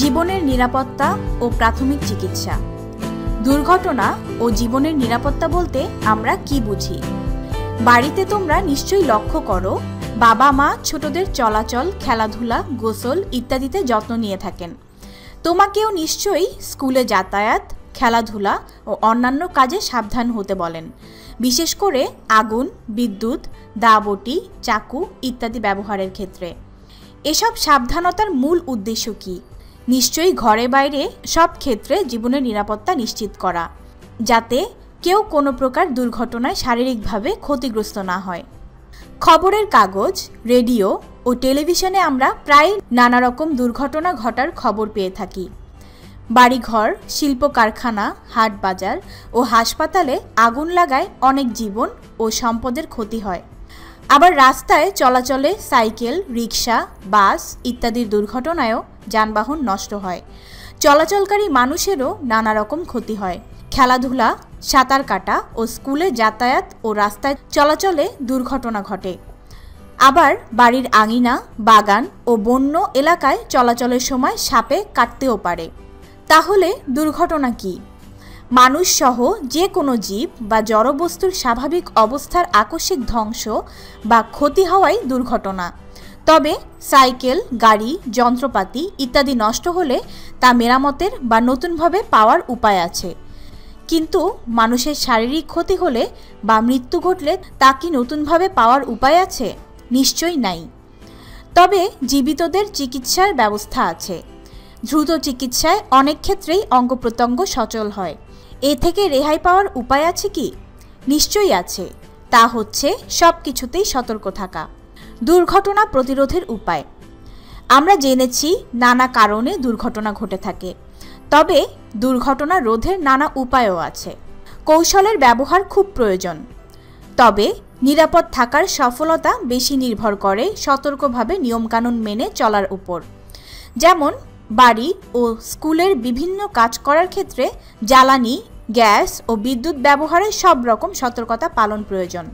জীবনের নিরাপত্তা ও প্রাথমিক চিকিৎসা দুর্ঘটনা ও জীবনের নিরাপত্তা বলতে আমরা কি বুঝি বাড়িতে তোমরা নিশ্চয়ই লক্ষ্য করো বাবা মা ছোটদের চলাচল খেলাধুলা গোসল ইত্যাদিতে যত্ন নিয়ে থাকেন তোমাকেও নিশ্চয়ই স্কুলে যাতায়াত খেলাধুলা ও অন্যান্য কাজে সাবধান হতে বলেন বিশেষ করে আগুন বিদ্যুৎ দাবটি চাকু ইত্যাদি ব্যবহারের ক্ষেত্রে এসব সাবধানতার মূল উদ্দেশ্য কী নিশ্চয়ই ঘরে বাইরে সব ক্ষেত্রে জীবনের নিরাপত্তা নিশ্চিত করা যাতে কেউ কোনো প্রকার দুর্ঘটনায় শারীরিকভাবে ক্ষতিগ্রস্ত না হয় খবরের কাগজ রেডিও ও টেলিভিশনে আমরা প্রায় নানা রকম দুর্ঘটনা ঘটার খবর পেয়ে থাকি বাড়িঘর শিল্প কারখানা হাট বাজার ও হাসপাতালে আগুন লাগায় অনেক জীবন ও সম্পদের ক্ষতি হয় আবার রাস্তায় চলাচলে সাইকেল রিক্সা বাস ইত্যাদির দুর্ঘটনায়ও যানবাহন নষ্ট হয় চলাচলকারী মানুষেরও নানা রকম ক্ষতি হয় খেলাধুলা সাঁতার কাটা ও স্কুলে যাতায়াত ও রাস্তায় চলাচলে দুর্ঘটনা ঘটে আবার বাড়ির আঙিনা বাগান ও বন্য এলাকায় চলাচলের সময় সাপে কাটতেও পারে তাহলে দুর্ঘটনা কী মানুষসহ যে কোনো জীব বা জড়বস্তুর স্বাভাবিক অবস্থার আকস্মিক ধ্বংস বা ক্ষতি হওয়াই দুর্ঘটনা তবে সাইকেল গাড়ি যন্ত্রপাতি ইত্যাদি নষ্ট হলে তা মেরামতের বা নতুনভাবে পাওয়ার উপায় আছে কিন্তু মানুষের শারীরিক ক্ষতি হলে বা মৃত্যু ঘটলে তা কি নতুনভাবে পাওয়ার উপায় আছে নিশ্চয়ই নাই তবে জীবিতদের চিকিৎসার ব্যবস্থা আছে দ্রুত চিকিৎসায় অনেক ক্ষেত্রেই অঙ্গ প্রত্যঙ্গ সচল হয় এ থেকে রেহাই পাওয়ার উপায় আছে কি নিশ্চয়ই আছে তা হচ্ছে সব কিছুতেই সতর্ক থাকা দুর্ঘটনা প্রতিরোধের উপায় আমরা জেনেছি নানা কারণে দুর্ঘটনা ঘটে থাকে তবে দুর্ঘটনা রোধের নানা উপায়ও আছে কৌশলের ব্যবহার খুব প্রয়োজন তবে নিরাপদ থাকার সফলতা বেশি নির্ভর করে সতর্কভাবে নিয়মকানুন মেনে চলার উপর যেমন বাড়ি ও স্কুলের বিভিন্ন কাজ করার ক্ষেত্রে জ্বালানি গ্যাস ও বিদ্যুৎ ব্যবহারে সব রকম সতর্কতা পালন প্রয়োজন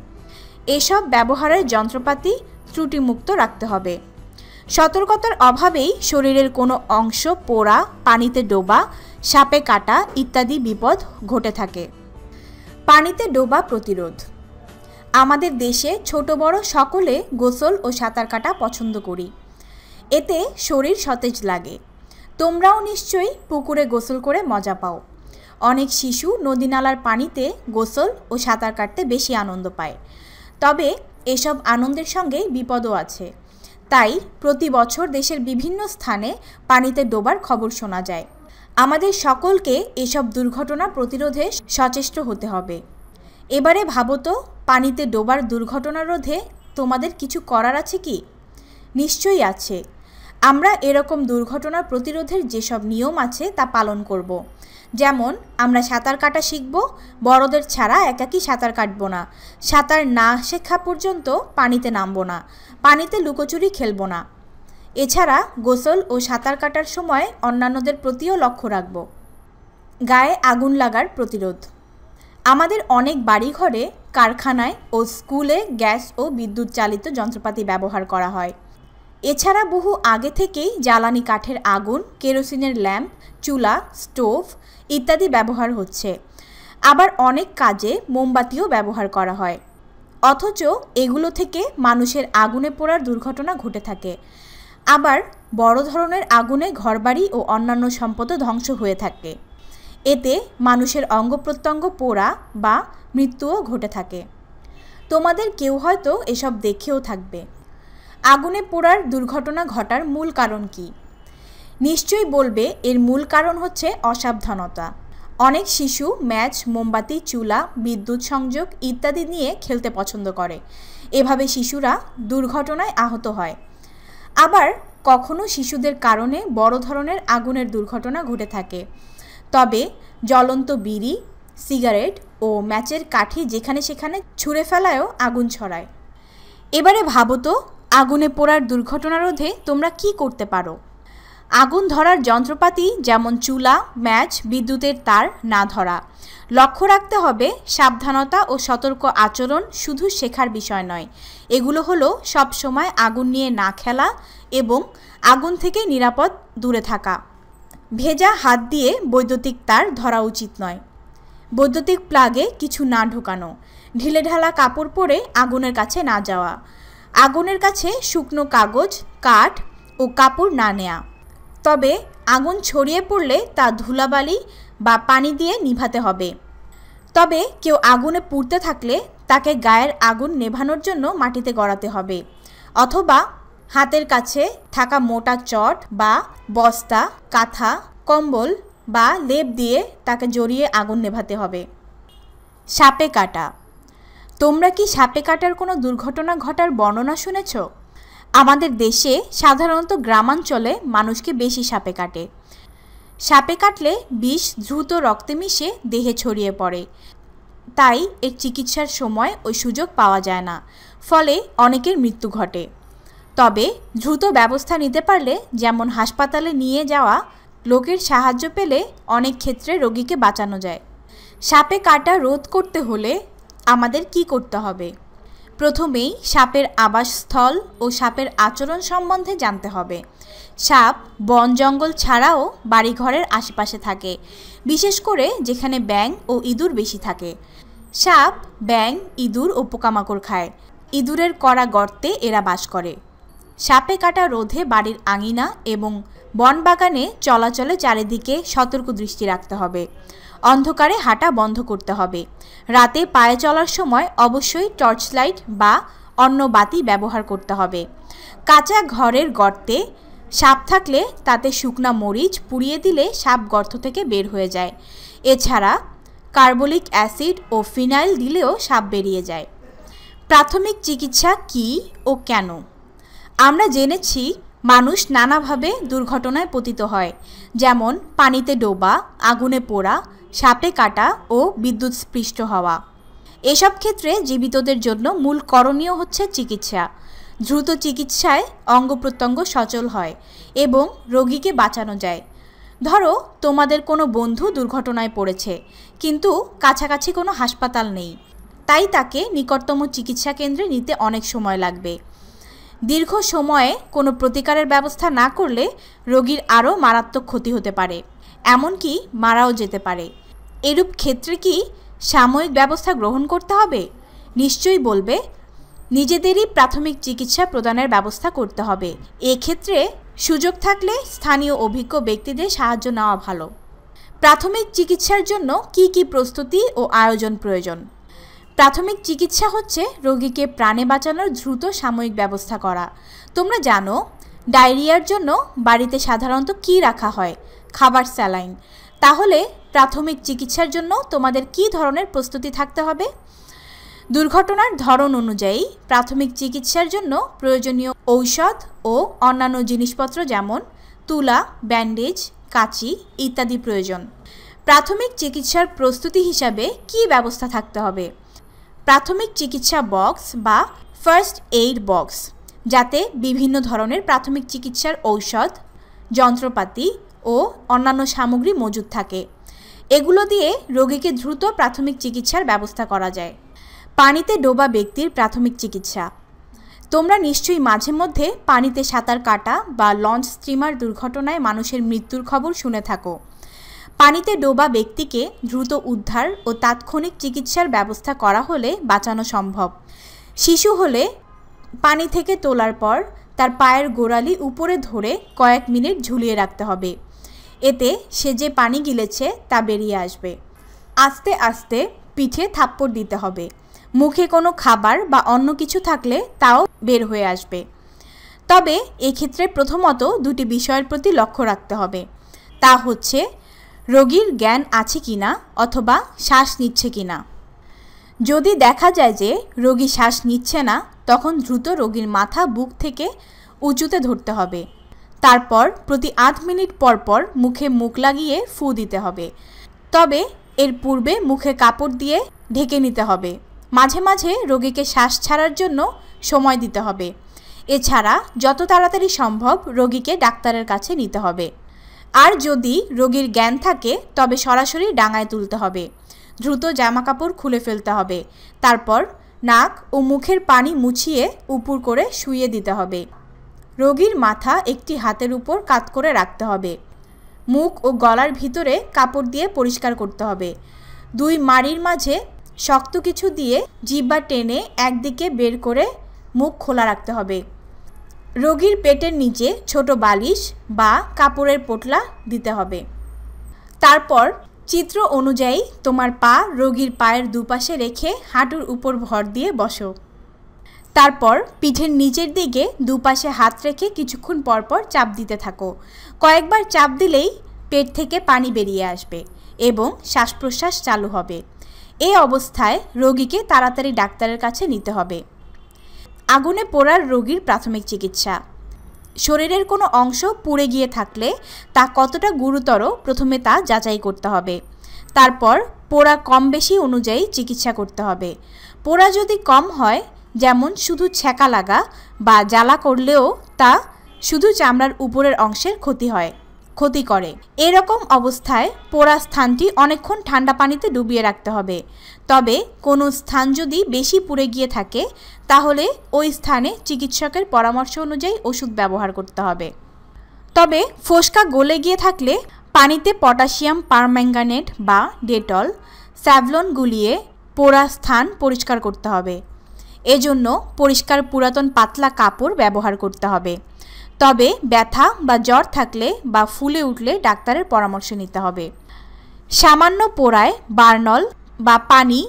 এসব ব্যবহারের যন্ত্রপাতি ত্রুটিমুক্ত রাখতে হবে সতর্কতার অভাবেই শরীরের কোনো অংশ পোড়া পানিতে ডোবা সাপে কাটা ইত্যাদি বিপদ ঘটে থাকে পানিতে ডোবা প্রতিরোধ আমাদের দেশে ছোট বড় সকলে গোসল ও সাঁতার কাটা পছন্দ করি এতে শরীর সতেজ লাগে তোমরাও নিশ্চয়ই পুকুরে গোসল করে মজা পাও অনেক শিশু নদী নালার পানিতে গোসল ও সাঁতার কাটতে বেশি আনন্দ পায় তবে এসব আনন্দের সঙ্গে বিপদও আছে তাই প্রতি বছর দেশের বিভিন্ন স্থানে পানিতে ডোবার খবর শোনা যায় আমাদের সকলকে এসব দুর্ঘটনা প্রতিরোধে সচেষ্ট হতে হবে এবারে ভাবো তো পানিতে ডোবার দুর্ঘটনা রোধে তোমাদের কিছু করার আছে কি নিশ্চয়ই আছে আমরা এরকম দুর্ঘটনা প্রতিরোধের যেসব নিয়ম আছে তা পালন করব। যেমন আমরা সাঁতার কাটা শিখব বড়দের ছাড়া একাকি সাঁতার কাটব না সাঁতার না শেখা পর্যন্ত পানিতে নামব না পানিতে লুকোচুরি খেলব না এছাড়া গোসল ও সাঁতার কাটার সময় অন্যান্যদের প্রতিও লক্ষ্য রাখব গায়ে আগুন লাগার প্রতিরোধ আমাদের অনেক বাড়িঘরে কারখানায় ও স্কুলে গ্যাস ও বিদ্যুৎ চালিত যন্ত্রপাতি ব্যবহার করা হয় এছাড়া বহু আগে থেকেই জ্বালানি কাঠের আগুন কেরোসিনের ল্যাম্প চুলা স্টোভ ইত্যাদি ব্যবহার হচ্ছে আবার অনেক কাজে মোমবাতিও ব্যবহার করা হয় অথচ এগুলো থেকে মানুষের আগুনে পোড়ার দুর্ঘটনা ঘটে থাকে আবার বড় ধরনের আগুনে ঘরবাড়ি ও অন্যান্য সম্পদও ধ্বংস হয়ে থাকে এতে মানুষের অঙ্গ প্রত্যঙ্গ পোড়া বা মৃত্যুও ঘটে থাকে তোমাদের কেউ হয়তো এসব দেখেও থাকবে আগুনে পোড়ার দুর্ঘটনা ঘটার মূল কারণ কি নিশ্চয়ই বলবে এর মূল কারণ হচ্ছে অসাবধানতা অনেক শিশু ম্যাচ মোমবাতি চুলা বিদ্যুৎ সংযোগ ইত্যাদি নিয়ে খেলতে পছন্দ করে এভাবে শিশুরা দুর্ঘটনায় আহত হয় আবার কখনো শিশুদের কারণে বড় ধরনের আগুনের দুর্ঘটনা ঘটে থাকে তবে জ্বলন্ত বিড়ি সিগারেট ও ম্যাচের কাঠি যেখানে সেখানে ছুঁড়ে ফেলায়ও আগুন ছড়ায় এবারে ভাবতো আগুনে পোড়ার দুর্ঘটনা রোধে তোমরা কি করতে পারো আগুন ধরার যন্ত্রপাতি যেমন চুলা ম্যাচ বিদ্যুতের তার না ধরা লক্ষ্য রাখতে হবে সাবধানতা ও সতর্ক আচরণ শুধু শেখার বিষয় নয় এগুলো হলো সব সময় আগুন নিয়ে না খেলা এবং আগুন থেকে নিরাপদ দূরে থাকা ভেজা হাত দিয়ে বৈদ্যুতিক তার ধরা উচিত নয় বৈদ্যুতিক প্লাগে কিছু না ঢোকানো ঢিলেঢালা কাপড় পরে আগুনের কাছে না যাওয়া আগুনের কাছে শুকনো কাগজ কাঠ ও কাপড় না নেয়া তবে আগুন ছড়িয়ে পড়লে তা ধুলাবালি বা পানি দিয়ে নিভাতে হবে তবে কেউ আগুনে পুড়তে থাকলে তাকে গায়ের আগুন নেভানোর জন্য মাটিতে গড়াতে হবে অথবা হাতের কাছে থাকা মোটা চট বা বস্তা কাঁথা কম্বল বা লেপ দিয়ে তাকে জড়িয়ে আগুন নেভাতে হবে সাপে কাটা তোমরা কি সাপে কাটার কোনো দুর্ঘটনা ঘটার বর্ণনা শুনেছ আমাদের দেশে সাধারণত গ্রামাঞ্চলে মানুষকে বেশি সাপে কাটে সাপে কাটলে বিষ দ্রুত রক্তে মিশে দেহে ছড়িয়ে পড়ে তাই এর চিকিৎসার সময় ওই সুযোগ পাওয়া যায় না ফলে অনেকের মৃত্যু ঘটে তবে দ্রুত ব্যবস্থা নিতে পারলে যেমন হাসপাতালে নিয়ে যাওয়া লোকের সাহায্য পেলে অনেক ক্ষেত্রে রোগীকে বাঁচানো যায় সাপে কাটা রোধ করতে হলে আমাদের কি করতে হবে প্রথমেই সাপের আবাসস্থল ও সাপের আচরণ সম্বন্ধে জানতে হবে সাপ বন জঙ্গল ছাড়াও বাড়িঘরের আশেপাশে থাকে বিশেষ করে যেখানে ব্যাং ও ইঁদুর বেশি থাকে সাপ ব্যাং ইঁদুর ও পোকামাকড় খায় ইঁদুরের করা গর্তে এরা বাস করে সাপে কাটা রোধে বাড়ির আঙিনা এবং বনবাগানে চলাচলে চারিদিকে সতর্ক দৃষ্টি রাখতে হবে অন্ধকারে হাঁটা বন্ধ করতে হবে রাতে পায়ে চলার সময় অবশ্যই টর্চ লাইট বা অন্য বাতি ব্যবহার করতে হবে কাঁচা ঘরের গর্তে সাপ থাকলে তাতে শুকনা মরিচ পুড়িয়ে দিলে সাপ গর্ত থেকে বের হয়ে যায় এছাড়া কার্বলিক অ্যাসিড ও ফিনাইল দিলেও সাপ বেরিয়ে যায় প্রাথমিক চিকিৎসা কি ও কেন আমরা জেনেছি মানুষ নানাভাবে দুর্ঘটনায় পতিত হয় যেমন পানিতে ডোবা আগুনে পোড়া সাপে কাটা ও বিদ্যুৎ স্পৃষ্ট হওয়া এসব ক্ষেত্রে জীবিতদের জন্য মূল করণীয় হচ্ছে চিকিৎসা দ্রুত চিকিৎসায় অঙ্গ প্রত্যঙ্গ সচল হয় এবং রোগীকে বাঁচানো যায় ধরো তোমাদের কোনো বন্ধু দুর্ঘটনায় পড়েছে কিন্তু কাছাকাছি কোনো হাসপাতাল নেই তাই তাকে নিকটতম চিকিৎসা কেন্দ্রে নিতে অনেক সময় লাগবে দীর্ঘ সময়ে কোনো প্রতিকারের ব্যবস্থা না করলে রোগীর আরও মারাত্মক ক্ষতি হতে পারে এমনকি মারাও যেতে পারে এরূপ ক্ষেত্রে কি সাময়িক ব্যবস্থা গ্রহণ করতে হবে নিশ্চয়ই বলবে নিজেদেরই প্রাথমিক চিকিৎসা প্রদানের ব্যবস্থা করতে হবে এক্ষেত্রে সুযোগ থাকলে স্থানীয় অভিজ্ঞ ব্যক্তিদের সাহায্য নেওয়া ভালো প্রাথমিক চিকিৎসার জন্য কি কি প্রস্তুতি ও আয়োজন প্রয়োজন প্রাথমিক চিকিৎসা হচ্ছে রোগীকে প্রাণে বাঁচানোর দ্রুত সাময়িক ব্যবস্থা করা তোমরা জানো ডায়রিয়ার জন্য বাড়িতে সাধারণত কি রাখা হয় খাবার স্যালাইন তাহলে প্রাথমিক চিকিৎসার জন্য তোমাদের কি ধরনের প্রস্তুতি থাকতে হবে দুর্ঘটনার ধরন অনুযায়ী প্রাথমিক চিকিৎসার জন্য প্রয়োজনীয় ঔষধ ও অন্যান্য জিনিসপত্র যেমন তুলা ব্যান্ডেজ কাঁচি ইত্যাদি প্রয়োজন প্রাথমিক চিকিৎসার প্রস্তুতি হিসাবে কি ব্যবস্থা থাকতে হবে প্রাথমিক চিকিৎসা বক্স বা ফার্স্ট এইড বক্স যাতে বিভিন্ন ধরনের প্রাথমিক চিকিৎসার ঔষধ যন্ত্রপাতি ও অন্যান্য সামগ্রী মজুদ থাকে এগুলো দিয়ে রোগীকে দ্রুত প্রাথমিক চিকিৎসার ব্যবস্থা করা যায় পানিতে ডোবা ব্যক্তির প্রাথমিক চিকিৎসা তোমরা নিশ্চয়ই মাঝে মধ্যে পানিতে সাঁতার কাটা বা লঞ্চ স্টিমার দুর্ঘটনায় মানুষের মৃত্যুর খবর শুনে থাকো পানিতে ডোবা ব্যক্তিকে দ্রুত উদ্ধার ও তাৎক্ষণিক চিকিৎসার ব্যবস্থা করা হলে বাঁচানো সম্ভব শিশু হলে পানি থেকে তোলার পর তার পায়ের গোড়ালি উপরে ধরে কয়েক মিনিট ঝুলিয়ে রাখতে হবে এতে সে যে পানি গিলেছে তা বেরিয়ে আসবে আস্তে আস্তে পিঠে থাপ্পড় দিতে হবে মুখে কোনো খাবার বা অন্য কিছু থাকলে তাও বের হয়ে আসবে তবে এক্ষেত্রে প্রথমত দুটি বিষয়ের প্রতি লক্ষ্য রাখতে হবে তা হচ্ছে রোগীর জ্ঞান আছে কি না অথবা শ্বাস নিচ্ছে কি না যদি দেখা যায় যে রোগী শ্বাস নিচ্ছে না তখন দ্রুত রোগীর মাথা বুক থেকে উঁচুতে ধরতে হবে তারপর প্রতি আধ মিনিট পর পর মুখে মুখ লাগিয়ে ফু দিতে হবে তবে এর পূর্বে মুখে কাপড় দিয়ে ঢেকে নিতে হবে মাঝে মাঝে রোগীকে শ্বাস ছাড়ার জন্য সময় দিতে হবে এছাড়া যত তাড়াতাড়ি সম্ভব রোগীকে ডাক্তারের কাছে নিতে হবে আর যদি রোগীর জ্ঞান থাকে তবে সরাসরি ডাঙায় তুলতে হবে দ্রুত জামা কাপড় খুলে ফেলতে হবে তারপর নাক ও মুখের পানি মুছিয়ে উপুর করে শুইয়ে দিতে হবে রোগীর মাথা একটি হাতের উপর কাত করে রাখতে হবে মুখ ও গলার ভিতরে কাপড় দিয়ে পরিষ্কার করতে হবে দুই মাড়ির মাঝে শক্ত কিছু দিয়ে জিব্বা টেনে একদিকে বের করে মুখ খোলা রাখতে হবে রোগীর পেটের নিচে ছোট বালিশ বা কাপড়ের পোটলা দিতে হবে তারপর চিত্র অনুযায়ী তোমার পা রোগীর পায়ের দুপাশে রেখে হাঁটুর উপর ভর দিয়ে বসো তারপর পিঠের নিচের দিকে দুপাশে হাত রেখে কিছুক্ষণ পরপর চাপ দিতে থাকো কয়েকবার চাপ দিলেই পেট থেকে পানি বেরিয়ে আসবে এবং শ্বাস প্রশ্বাস চালু হবে এ অবস্থায় রোগীকে তাড়াতাড়ি ডাক্তারের কাছে নিতে হবে আগুনে পোড়ার রোগীর প্রাথমিক চিকিৎসা শরীরের কোনো অংশ পুড়ে গিয়ে থাকলে তা কতটা গুরুতর প্রথমে তা যাচাই করতে হবে তারপর পোড়া কম বেশি অনুযায়ী চিকিৎসা করতে হবে পোড়া যদি কম হয় যেমন শুধু ছ্যাঁকা লাগা বা জ্বালা করলেও তা শুধু চামড়ার উপরের অংশের ক্ষতি হয় ক্ষতি করে এরকম অবস্থায় পোড়া স্থানটি অনেকক্ষণ ঠান্ডা পানিতে ডুবিয়ে রাখতে হবে তবে কোনো স্থান যদি বেশি পুড়ে গিয়ে থাকে তাহলে ওই স্থানে চিকিৎসকের পরামর্শ অনুযায়ী ওষুধ ব্যবহার করতে হবে তবে ফোসকা গলে গিয়ে থাকলে পানিতে পটাশিয়াম পারম্যাঙ্গানেট বা ডেটল স্যাভলন গুলিয়ে পোড়া স্থান পরিষ্কার করতে হবে এজন্য পরিষ্কার পুরাতন পাতলা কাপড় ব্যবহার করতে হবে তবে ব্যথা বা জ্বর থাকলে বা ফুলে উঠলে ডাক্তারের পরামর্শ নিতে হবে সামান্য পোড়ায় বার্নল বা পানি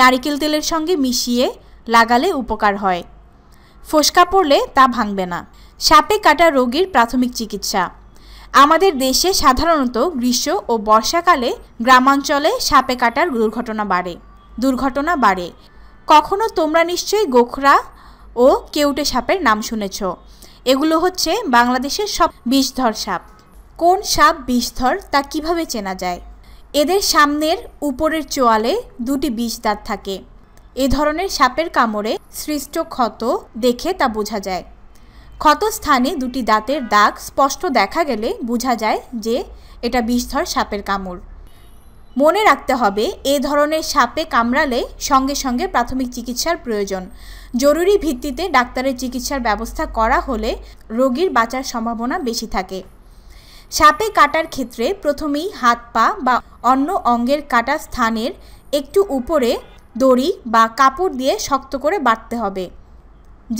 নারিকেল তেলের সঙ্গে মিশিয়ে লাগালে উপকার হয় ফোসকা পড়লে তা ভাঙবে না সাপে কাটা রোগীর প্রাথমিক চিকিৎসা আমাদের দেশে সাধারণত গ্রীষ্ম ও বর্ষাকালে গ্রামাঞ্চলে সাপে কাটার দুর্ঘটনা বাড়ে দুর্ঘটনা বাড়ে কখনো তোমরা নিশ্চয়ই গোখরা ও কেউটে সাপের নাম শুনেছ এগুলো হচ্ছে বাংলাদেশের সব বিষধর সাপ কোন সাপ বিষধর তা কিভাবে চেনা যায় এদের সামনের উপরের চোয়ালে দুটি বিষ দাঁত থাকে এ ধরনের সাপের কামড়ে সৃষ্ট ক্ষত দেখে তা বোঝা যায় ক্ষত স্থানে দুটি দাঁতের দাগ স্পষ্ট দেখা গেলে বোঝা যায় যে এটা বিষধর সাপের কামড় মনে রাখতে হবে এ ধরনের সাপে কামড়ালে সঙ্গে সঙ্গে প্রাথমিক চিকিৎসার প্রয়োজন জরুরি ভিত্তিতে ডাক্তারের চিকিৎসার ব্যবস্থা করা হলে রোগীর বাঁচার সম্ভাবনা বেশি থাকে সাপে কাটার ক্ষেত্রে প্রথমেই হাত পা বা অন্য অঙ্গের কাটা স্থানের একটু উপরে দড়ি বা কাপড় দিয়ে শক্ত করে বাঁধতে হবে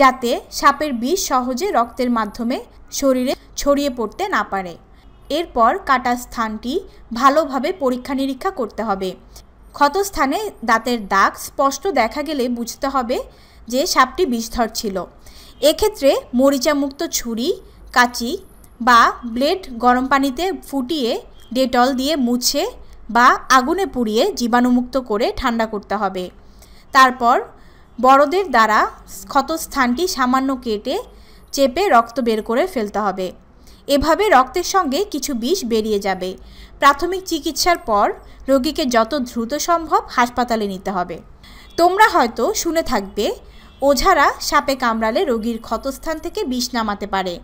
যাতে সাপের বিষ সহজে রক্তের মাধ্যমে শরীরে ছড়িয়ে পড়তে না পারে এরপর কাটা স্থানটি ভালোভাবে পরীক্ষা নিরীক্ষা করতে হবে ক্ষতস্থানে দাঁতের দাগ স্পষ্ট দেখা গেলে বুঝতে হবে যে সাপটি বিষধর ছিল এক্ষেত্রে মরিচামুক্ত ছুরি কাচি বা ব্লেড গরম পানিতে ফুটিয়ে ডেটল দিয়ে মুছে বা আগুনে পুড়িয়ে জীবাণুমুক্ত করে ঠান্ডা করতে হবে তারপর বড়দের দ্বারা ক্ষতস্থানটি সামান্য কেটে চেপে রক্ত বের করে ফেলতে হবে এভাবে রক্তের সঙ্গে কিছু বিষ বেরিয়ে যাবে প্রাথমিক চিকিৎসার পর রোগীকে যত দ্রুত সম্ভব হাসপাতালে নিতে হবে তোমরা হয়তো শুনে থাকবে ওঝারা সাপে কামড়ালে রোগীর ক্ষতস্থান থেকে বিষ নামাতে পারে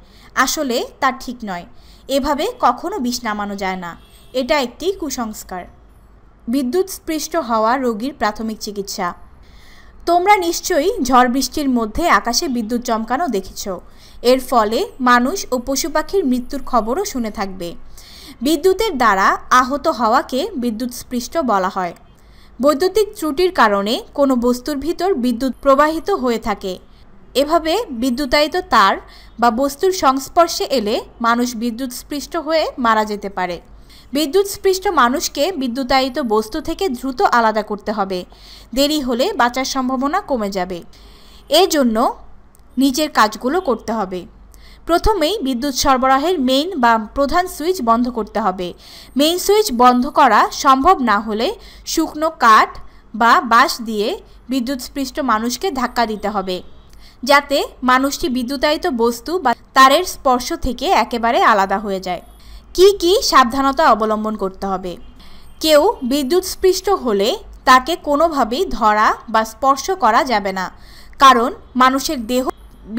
আসলে তা ঠিক নয় এভাবে কখনো বিষ নামানো যায় না এটা একটি কুসংস্কার বিদ্যুৎ স্পৃষ্ট হওয়া রোগীর প্রাথমিক চিকিৎসা তোমরা নিশ্চয়ই ঝড় বৃষ্টির মধ্যে আকাশে বিদ্যুৎ চমকানো দেখেছো এর ফলে মানুষ ও পশু পাখির মৃত্যুর খবরও শুনে থাকবে বিদ্যুতের দ্বারা আহত হওয়াকে বিদ্যুৎস্পৃষ্ট বলা হয় বৈদ্যুতিক ত্রুটির কারণে কোনো বস্তুর ভিতর বিদ্যুৎ প্রবাহিত হয়ে থাকে এভাবে বিদ্যুতায়িত তার বা বস্তুর সংস্পর্শে এলে মানুষ বিদ্যুৎ স্পৃষ্ট হয়ে মারা যেতে পারে বিদ্যুৎ স্পৃষ্ট মানুষকে বিদ্যুতায়িত বস্তু থেকে দ্রুত আলাদা করতে হবে দেরি হলে বাঁচার সম্ভাবনা কমে যাবে এজন্য নিচের কাজগুলো করতে হবে প্রথমেই বিদ্যুৎ সরবরাহের মেইন বা প্রধান সুইচ বন্ধ করতে হবে মেইন সুইচ বন্ধ করা সম্ভব না হলে শুকনো কাঠ বা বাঁশ দিয়ে বিদ্যুৎস্পৃষ্ট মানুষকে ধাক্কা দিতে হবে যাতে মানুষটি বিদ্যুতায়িত বস্তু বা তারের স্পর্শ থেকে একেবারে আলাদা হয়ে যায় কি কি সাবধানতা অবলম্বন করতে হবে কেউ বিদ্যুৎস্পৃষ্ট হলে তাকে কোনোভাবেই ধরা বা স্পর্শ করা যাবে না কারণ মানুষের দেহ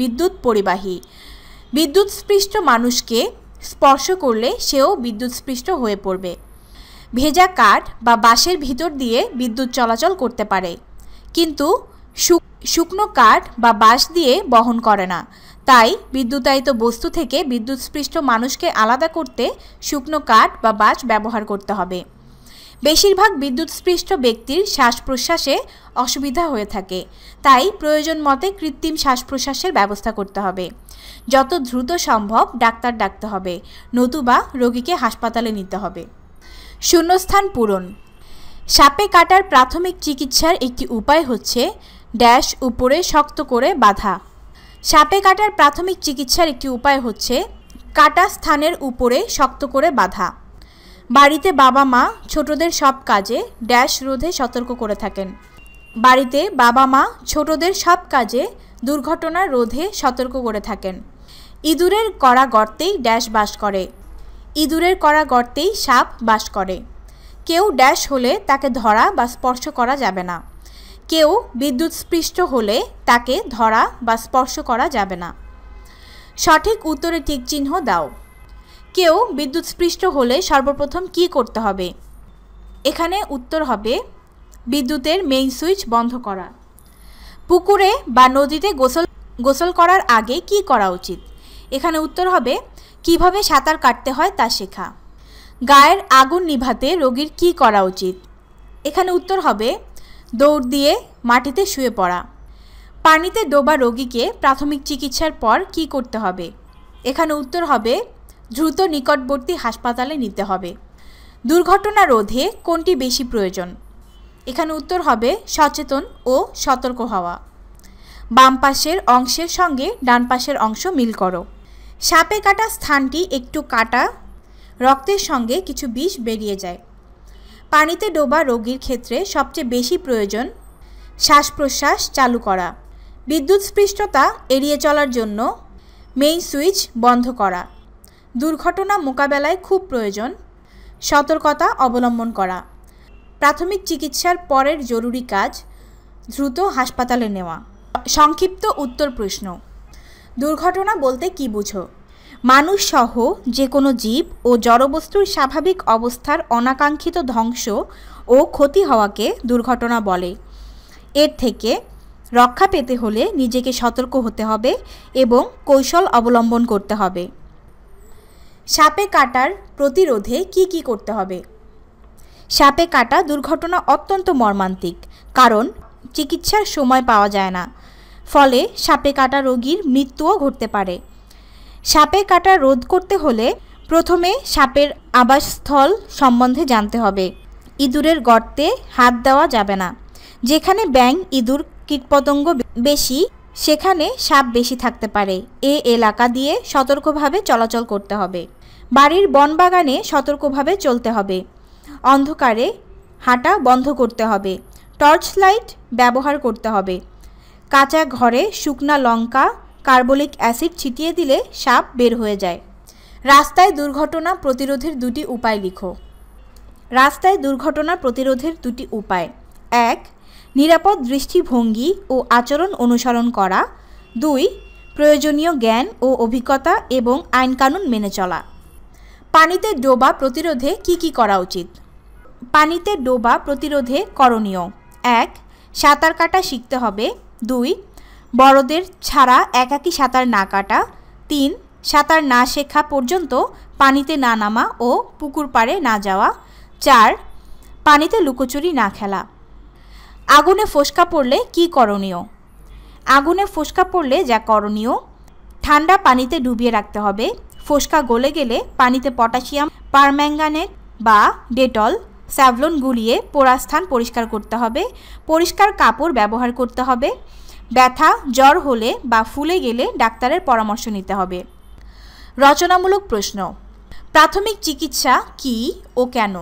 বিদ্যুৎ পরিবাহী বিদ্যুৎস্পৃষ্ট মানুষকে স্পর্শ করলে সেও বিদ্যুৎস্পৃষ্ট হয়ে পড়বে ভেজা কাঠ বা বাঁশের ভিতর দিয়ে বিদ্যুৎ চলাচল করতে পারে কিন্তু শুকনো কাঠ বা বাঁশ দিয়ে বহন করে না তাই বিদ্যুতায়িত বস্তু থেকে বিদ্যুৎস্পৃষ্ট মানুষকে আলাদা করতে শুকনো কাঠ বা বাঁশ ব্যবহার করতে হবে বেশিরভাগ বিদ্যুৎস্পৃষ্ট ব্যক্তির শ্বাস প্রশ্বাসে অসুবিধা হয়ে থাকে তাই প্রয়োজন মতে কৃত্রিম শ্বাস প্রশ্বাসের ব্যবস্থা করতে হবে যত দ্রুত সম্ভব ডাক্তার ডাকতে হবে নতুবা রোগীকে হাসপাতালে নিতে হবে শূন্যস্থান পূরণ সাপে কাটার প্রাথমিক চিকিৎসার একটি উপায় হচ্ছে ড্যাশ উপরে শক্ত করে বাধা সাপে কাটার প্রাথমিক চিকিৎসার একটি উপায় হচ্ছে কাটা স্থানের উপরে শক্ত করে বাধা বাড়িতে বাবা মা ছোটদের সব কাজে ড্যাশ রোধে সতর্ক করে থাকেন বাড়িতে বাবা মা ছোটদের সব কাজে দুর্ঘটনা রোধে সতর্ক করে থাকেন ইঁদুরের করা গর্তেই ড্যাশ বাস করে ইঁদুরের করা গর্তেই সাপ বাস করে কেউ ড্যাশ হলে তাকে ধরা বা স্পর্শ করা যাবে না কেউ বিদ্যুৎস্পৃষ্ট হলে তাকে ধরা বা স্পর্শ করা যাবে না সঠিক উত্তরে টিক চিহ্ন দাও কেউ বিদ্যুৎস্পৃষ্ট হলে সর্বপ্রথম কি করতে হবে এখানে উত্তর হবে বিদ্যুতের মেইন সুইচ বন্ধ করা পুকুরে বা নদীতে গোসল গোসল করার আগে কি করা উচিত এখানে উত্তর হবে কিভাবে সাঁতার কাটতে হয় তা শেখা গায়ের আগুন নিভাতে রোগীর কি করা উচিত এখানে উত্তর হবে দৌড় দিয়ে মাটিতে শুয়ে পড়া পানিতে ডোবা রোগীকে প্রাথমিক চিকিৎসার পর কি করতে হবে এখানে উত্তর হবে দ্রুত নিকটবর্তী হাসপাতালে নিতে হবে দুর্ঘটনা রোধে কোনটি বেশি প্রয়োজন এখানে উত্তর হবে সচেতন ও সতর্ক হওয়া বাম পাশের অংশের সঙ্গে ডান পাশের অংশ মিল করো সাপে কাটা স্থানটি একটু কাটা রক্তের সঙ্গে কিছু বিষ বেরিয়ে যায় পানিতে ডোবা রোগীর ক্ষেত্রে সবচেয়ে বেশি প্রয়োজন শ্বাস প্রশ্বাস চালু করা বিদ্যুৎস্পৃষ্টতা এড়িয়ে চলার জন্য মেইন সুইচ বন্ধ করা দুর্ঘটনা মোকাবেলায় খুব প্রয়োজন সতর্কতা অবলম্বন করা প্রাথমিক চিকিৎসার পরের জরুরি কাজ দ্রুত হাসপাতালে নেওয়া সংক্ষিপ্ত উত্তর প্রশ্ন দুর্ঘটনা বলতে কি বুঝো মানুষসহ যে কোনো জীব ও জড়বস্তুর স্বাভাবিক অবস্থার অনাকাঙ্ক্ষিত ধ্বংস ও ক্ষতি হওয়াকে দুর্ঘটনা বলে এর থেকে রক্ষা পেতে হলে নিজেকে সতর্ক হতে হবে এবং কৌশল অবলম্বন করতে হবে সাপে কাটার প্রতিরোধে কি কি করতে হবে সাপে কাটা দুর্ঘটনা অত্যন্ত মর্মান্তিক কারণ চিকিৎসার সময় পাওয়া যায় না ফলে সাপে কাটা রোগীর মৃত্যুও ঘটতে পারে সাপে কাটা রোধ করতে হলে প্রথমে সাপের আবাসস্থল সম্বন্ধে জানতে হবে ইঁদুরের গর্তে হাত দেওয়া যাবে না যেখানে ব্যাং ইঁদুর কীটপতঙ্গ বেশি সেখানে সাপ বেশি থাকতে পারে এ এলাকা দিয়ে সতর্কভাবে চলাচল করতে হবে বাড়ির বনবাগানে সতর্কভাবে চলতে হবে অন্ধকারে হাঁটা বন্ধ করতে হবে টর্চ লাইট ব্যবহার করতে হবে কাঁচা ঘরে শুকনা লঙ্কা কার্বলিক অ্যাসিড ছিটিয়ে দিলে সাপ বের হয়ে যায় রাস্তায় দুর্ঘটনা প্রতিরোধের দুটি উপায় লিখো রাস্তায় দুর্ঘটনা প্রতিরোধের দুটি উপায় এক নিরাপদ দৃষ্টিভঙ্গি ও আচরণ অনুসরণ করা দুই প্রয়োজনীয় জ্ঞান ও অভিজ্ঞতা এবং আইনকানুন মেনে চলা পানিতে ডোবা প্রতিরোধে কি কি করা উচিত পানিতে ডোবা প্রতিরোধে করণীয় এক সাঁতার কাটা শিখতে হবে দুই বড়দের ছাড়া একাকি সাঁতার না কাটা তিন সাঁতার না শেখা পর্যন্ত পানিতে না নামা ও পুকুর পাড়ে না যাওয়া চার পানিতে লুকোচুরি না খেলা আগুনে ফোসকা পড়লে কি করণীয় আগুনে ফোসকা পড়লে যা করণীয় ঠান্ডা পানিতে ডুবিয়ে রাখতে হবে ফোসকা গলে গেলে পানিতে পটাশিয়াম পারম্যাঙ্গানেট বা ডেটল স্যাভলন গুলিয়ে পোড়া স্থান পরিষ্কার করতে হবে পরিষ্কার কাপড় ব্যবহার করতে হবে ব্যথা জ্বর হলে বা ফুলে গেলে ডাক্তারের পরামর্শ নিতে হবে রচনামূলক প্রশ্ন প্রাথমিক চিকিৎসা কি ও কেন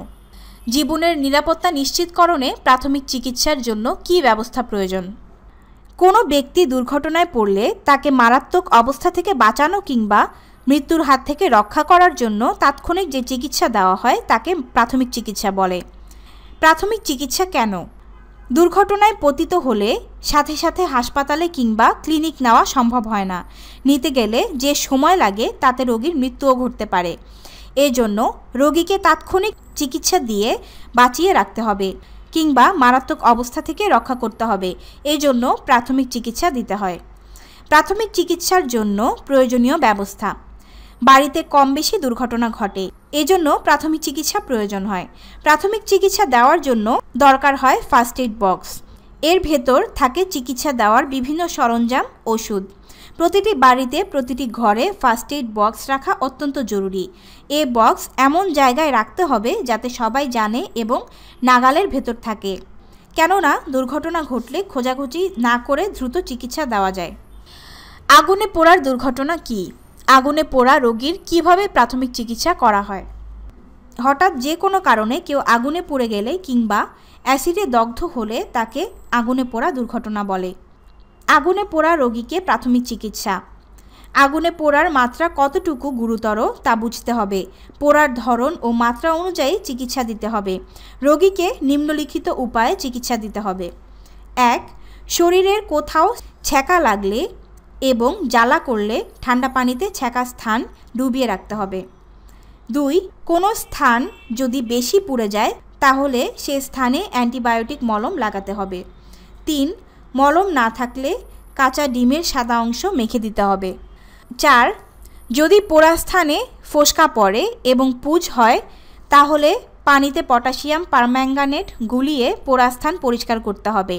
জীবনের নিরাপত্তা নিশ্চিতকরণে প্রাথমিক চিকিৎসার জন্য কি ব্যবস্থা প্রয়োজন কোনো ব্যক্তি দুর্ঘটনায় পড়লে তাকে মারাত্মক অবস্থা থেকে বাঁচানো কিংবা মৃত্যুর হাত থেকে রক্ষা করার জন্য তাৎক্ষণিক যে চিকিৎসা দেওয়া হয় তাকে প্রাথমিক চিকিৎসা বলে প্রাথমিক চিকিৎসা কেন দুর্ঘটনায় পতিত হলে সাথে সাথে হাসপাতালে কিংবা ক্লিনিক নেওয়া সম্ভব হয় না নিতে গেলে যে সময় লাগে তাতে রোগীর মৃত্যুও ঘটতে পারে এজন্য রোগীকে তাৎক্ষণিক চিকিৎসা দিয়ে বাঁচিয়ে রাখতে হবে কিংবা মারাত্মক অবস্থা থেকে রক্ষা করতে হবে এই জন্য প্রাথমিক চিকিৎসা দিতে হয় প্রাথমিক চিকিৎসার জন্য প্রয়োজনীয় ব্যবস্থা বাড়িতে কম বেশি দুর্ঘটনা ঘটে এজন্য প্রাথমিক চিকিৎসা প্রয়োজন হয় প্রাথমিক চিকিৎসা দেওয়ার জন্য দরকার হয় ফার্স্ট এইড বক্স এর ভেতর থাকে চিকিৎসা দেওয়ার বিভিন্ন সরঞ্জাম ওষুধ প্রতিটি বাড়িতে প্রতিটি ঘরে ফার্স্ট এইড বক্স রাখা অত্যন্ত জরুরি এ বক্স এমন জায়গায় রাখতে হবে যাতে সবাই জানে এবং নাগালের ভেতর থাকে কেননা দুর্ঘটনা ঘটলে খোঁজাখুঁজি না করে দ্রুত চিকিৎসা দেওয়া যায় আগুনে পোড়ার দুর্ঘটনা কি আগুনে পোড়া রোগীর কিভাবে প্রাথমিক চিকিৎসা করা হয় হঠাৎ যে কোনো কারণে কেউ আগুনে পুড়ে গেলে কিংবা অ্যাসিডে দগ্ধ হলে তাকে আগুনে পোড়া দুর্ঘটনা বলে আগুনে পোড়া রোগীকে প্রাথমিক চিকিৎসা আগুনে পোড়ার মাত্রা কতটুকু গুরুতর তা বুঝতে হবে পোড়ার ধরন ও মাত্রা অনুযায়ী চিকিৎসা দিতে হবে রোগীকে নিম্নলিখিত উপায়ে চিকিৎসা দিতে হবে এক শরীরের কোথাও ছ্যাঁকা লাগলে এবং জ্বালা করলে ঠান্ডা পানিতে ছ্যাঁকা স্থান ডুবিয়ে রাখতে হবে দুই কোনো স্থান যদি বেশি পুড়ে যায় তাহলে সে স্থানে অ্যান্টিবায়োটিক মলম লাগাতে হবে তিন মলম না থাকলে কাঁচা ডিমের সাদা অংশ মেখে দিতে হবে চার যদি পোড়া স্থানে ফোসকা পড়ে এবং পুজ হয় তাহলে পানিতে পটাশিয়াম পারম্যাঙ্গানেট গুলিয়ে পোড়া স্থান পরিষ্কার করতে হবে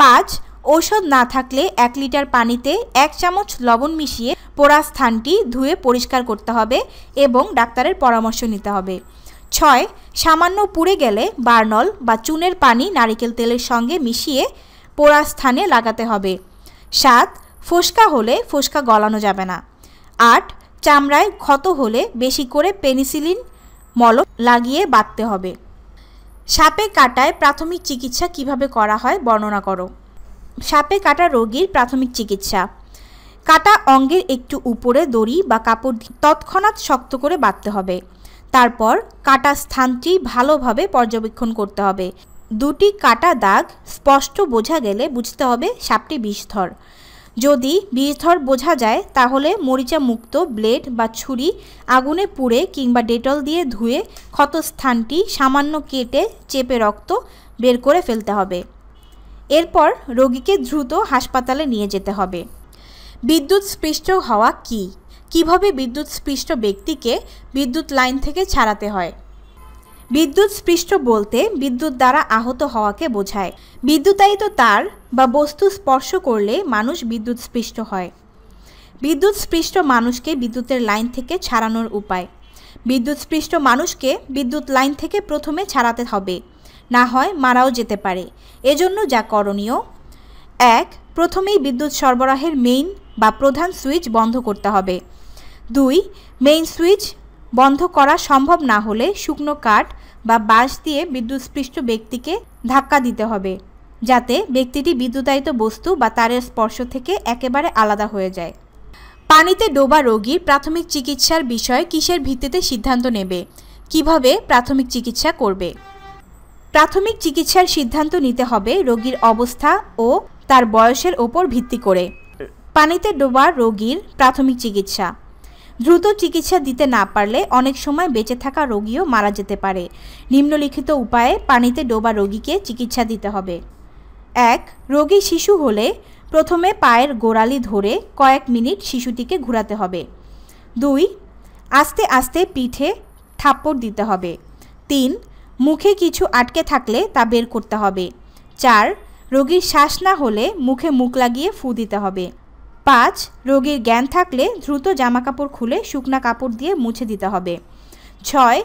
পাঁচ ঔষধ না থাকলে এক লিটার পানিতে এক চামচ লবণ মিশিয়ে পোড়া স্থানটি ধুয়ে পরিষ্কার করতে হবে এবং ডাক্তারের পরামর্শ নিতে হবে ছয় সামান্য পুড়ে গেলে বার্নল বা চুনের পানি নারিকেল তেলের সঙ্গে মিশিয়ে পোড়া স্থানে লাগাতে হবে সাত ফোসকা হলে ফোসকা গলানো যাবে না আট চামড়ায় ক্ষত হলে বেশি করে পেনিসিলিন মলম লাগিয়ে বাঁধতে হবে সাপে কাটায় প্রাথমিক চিকিৎসা কিভাবে করা হয় বর্ণনা করো সাপে কাটা রোগীর প্রাথমিক চিকিৎসা কাটা অঙ্গের একটু উপরে দড়ি বা কাপড় তৎক্ষণাৎ শক্ত করে বাঁধতে হবে তারপর কাটা স্থানটি ভালোভাবে পর্যবেক্ষণ করতে হবে দুটি কাটা দাগ স্পষ্ট বোঝা গেলে বুঝতে হবে সাপটি বিষধর যদি বিষধর বোঝা যায় তাহলে মরিচা মুক্ত ব্লেড বা ছুরি আগুনে পুড়ে কিংবা ডেটল দিয়ে ধুয়ে ক্ষতস্থানটি সামান্য কেটে চেপে রক্ত বের করে ফেলতে হবে এরপর রোগীকে দ্রুত হাসপাতালে নিয়ে যেতে হবে বিদ্যুৎ স্পৃষ্ট হওয়া কি কিভাবে বিদ্যুৎ স্পৃষ্ট ব্যক্তিকে বিদ্যুৎ লাইন থেকে ছাড়াতে হয় বিদ্যুৎ স্পৃষ্ট বলতে বিদ্যুৎ দ্বারা আহত হওয়াকে বোঝায় বিদ্যুতায়িত তার বা বস্তু স্পর্শ করলে মানুষ বিদ্যুৎ স্পৃষ্ট হয় বিদ্যুৎ স্পৃষ্ট মানুষকে বিদ্যুতের লাইন থেকে ছাড়ানোর উপায় বিদ্যুৎ স্পৃষ্ট মানুষকে বিদ্যুৎ লাইন থেকে প্রথমে ছাড়াতে হবে না হয় মারাও যেতে পারে এজন্য যা করণীয় এক প্রথমেই বিদ্যুৎ সরবরাহের মেইন বা প্রধান সুইচ বন্ধ করতে হবে দুই মেইন সুইচ বন্ধ করা সম্ভব না হলে শুকনো কাঠ বা বাঁশ দিয়ে বিদ্যুৎস্পৃষ্ট ব্যক্তিকে ধাক্কা দিতে হবে যাতে ব্যক্তিটি বিদ্যুতায়িত বস্তু বা তারের স্পর্শ থেকে একেবারে আলাদা হয়ে যায় পানিতে ডোবা রোগীর প্রাথমিক চিকিৎসার বিষয়ে কিসের ভিত্তিতে সিদ্ধান্ত নেবে কিভাবে প্রাথমিক চিকিৎসা করবে প্রাথমিক চিকিৎসার সিদ্ধান্ত নিতে হবে রোগীর অবস্থা ও তার বয়সের ওপর ভিত্তি করে পানিতে ডোবা রোগীর প্রাথমিক চিকিৎসা দ্রুত চিকিৎসা দিতে না পারলে অনেক সময় বেঁচে থাকা রোগীও মারা যেতে পারে নিম্নলিখিত উপায়ে পানিতে ডোবা রোগীকে চিকিৎসা দিতে হবে এক রোগী শিশু হলে প্রথমে পায়ের গোড়ালি ধরে কয়েক মিনিট শিশুটিকে ঘুরাতে হবে দুই আস্তে আস্তে পিঠে থাপ্পড় দিতে হবে তিন মুখে কিছু আটকে থাকলে তা বের করতে হবে চার রোগীর শ্বাস না হলে মুখে মুখ লাগিয়ে ফু দিতে হবে পাঁচ রোগীর জ্ঞান থাকলে দ্রুত জামাকাপড় খুলে শুকনা কাপড় দিয়ে মুছে দিতে হবে ছয়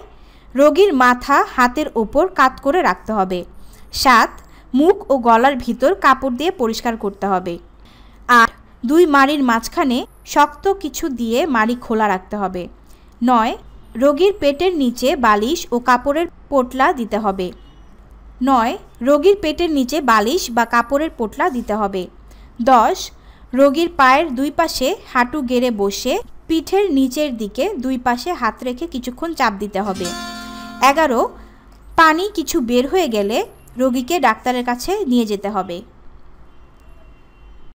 রোগীর মাথা হাতের ওপর কাত করে রাখতে হবে সাত মুখ ও গলার ভিতর কাপড় দিয়ে পরিষ্কার করতে হবে আট দুই মাড়ির মাঝখানে শক্ত কিছু দিয়ে মাড়ি খোলা রাখতে হবে নয় রোগীর পেটের নিচে বালিশ ও কাপড়ের পোটলা দিতে হবে নয় রোগীর পেটের নিচে বালিশ বা কাপড়ের পোটলা দিতে হবে দশ রোগীর পায়ের দুই পাশে হাঁটু গেড়ে বসে পিঠের নিচের দিকে দুই পাশে হাত রেখে কিছুক্ষণ চাপ দিতে হবে এগারো পানি কিছু বের হয়ে গেলে রোগীকে ডাক্তারের কাছে নিয়ে যেতে হবে